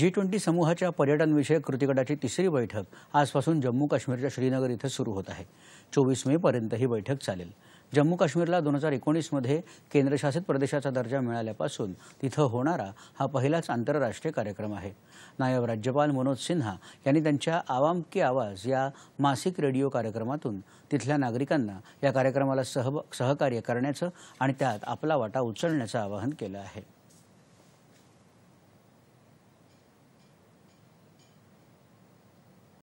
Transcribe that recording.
G twenty समूहाच्या पर्यटनविषयक कृती गटाची तिसरी बैठक आजपासून जम्मू काश्मीरच्या श्रीनगर इथं सुरू होत आहे चोवीस मे पर्यंत ही बैठक चालेल जम्मू काश्मीरला दोन हजार एकोणीसमध्ये केंद्रशासित प्रदेशाचा दर्जा मिळाल्यापासून तिथं होणारा हा पहिलाच आंतरराष्ट्रीय कार्यक्रम आहे नायब राज्यपाल मनोज सिन्हा यांनी त्यांच्या आवाम की आवाज या मासिक रेडिओ कार्यक्रमातून तिथल्या नागरिकांना या कार्यक्रमाला सहकार्य करण्याचं आणि त्यात आपला वाटा उचलण्याचं आवाहन केलं आहे